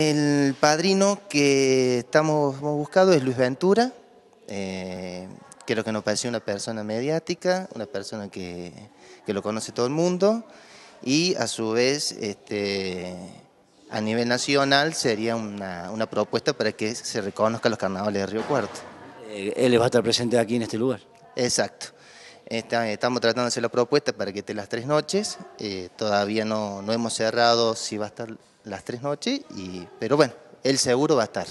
El padrino que estamos buscado es Luis Ventura. Eh, creo que nos pareció una persona mediática, una persona que, lo conoce todo el mundo y a su vez este, a nivel nacional sería una, propuesta para que se reconozcan los carnavales de Río Cuarto. Eh, él va a estar presente aquí en este lugar. Exacto. estamos tratando de hacer la propuesta para que esté las tres noches. Eh, todavía no, no hemos cerrado si va a estar las tres noches, y, pero bueno, él seguro va a estar.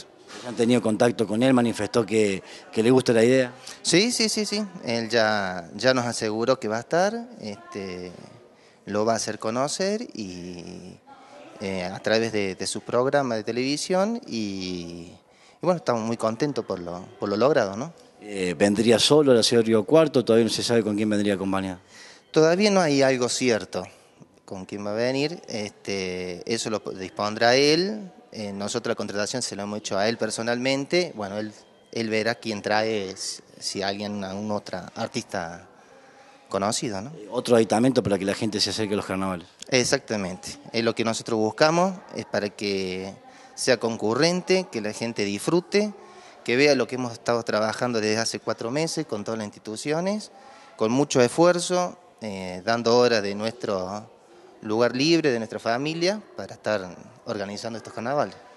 ¿Han tenido contacto con él? ¿Manifestó que, le gusta la idea? Sí, sí, sí, sí. Él ya, ya nos aseguró que va a estar, este, lo va a hacer conocer y eh, a través de, su programa de televisión y, bueno, estamos muy contentos por lo, logrado, ¿no? Eh, ¿Vendría solo la señora Río Cuarto? ¿Todavía no se sabe con quién vendría acompañar. Todavía no hay algo cierto con quién va a venir, este, eso lo dispondrá él. Eh, nosotros la contratación se lo hemos hecho a él personalmente. Bueno, él, él verá quién trae, si alguien, un otro artista conocido. ¿no? Eh, otro aditamento para que la gente se acerque a los carnavales. Exactamente. Es lo que nosotros buscamos, es para que sea concurrente, que la gente disfrute, que vea lo que hemos estado trabajando desde hace cuatro meses con todas las instituciones, con mucho esfuerzo, eh, dando horas de nuestro lugar libre de nuestra familia para estar organizando estos carnavales.